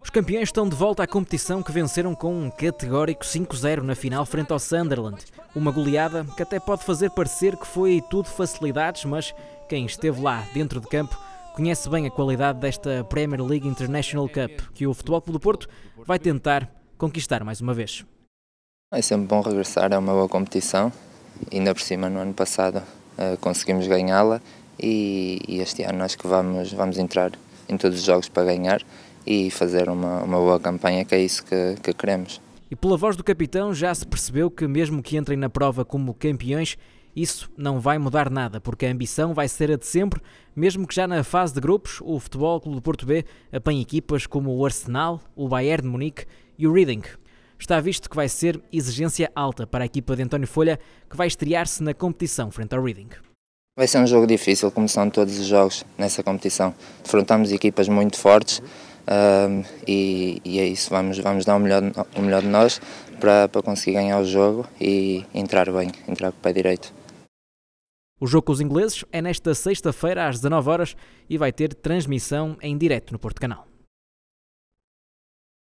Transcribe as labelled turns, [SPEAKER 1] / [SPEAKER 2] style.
[SPEAKER 1] Os campeões estão de volta à competição que venceram com um categórico 5-0 na final frente ao Sunderland. Uma goleada que até pode fazer parecer que foi tudo facilidades, mas quem esteve lá dentro de campo conhece bem a qualidade desta Premier League International Cup, que o Futebol Clube do Porto vai tentar conquistar mais uma vez.
[SPEAKER 2] É sempre bom regressar a é uma boa competição, ainda por cima no ano passado eh, conseguimos ganhá-la e, este ano acho que vamos, vamos entrar em todos os jogos para ganhar e fazer uma, uma boa campanha, que é isso que, que queremos.
[SPEAKER 1] E pela voz do capitão já se percebeu que, mesmo que entrem na prova como campeões, isso não vai mudar nada, porque a ambição vai ser a de sempre, mesmo que já na fase de grupos o Futebol Clube do Porto B apanhe equipas como o Arsenal, o Bayern de Munique e o Reading. Está visto que vai ser exigência alta para a equipa de António Folha, que vai estrear-se na competição frente ao Reading.
[SPEAKER 2] Vai ser um jogo difícil, como são todos os jogos nessa competição. Defrontamos equipas muito fortes. Um, e, e, é isso, vamos, vamos dar o melhor, o melhor de nós para, para conseguir ganhar o jogo e entrar bem, entrar com o pé direito.
[SPEAKER 1] O jogo com os ingleses é nesta sexta-feira às 19 horas e vai ter transmissão em direto no Porto Canal.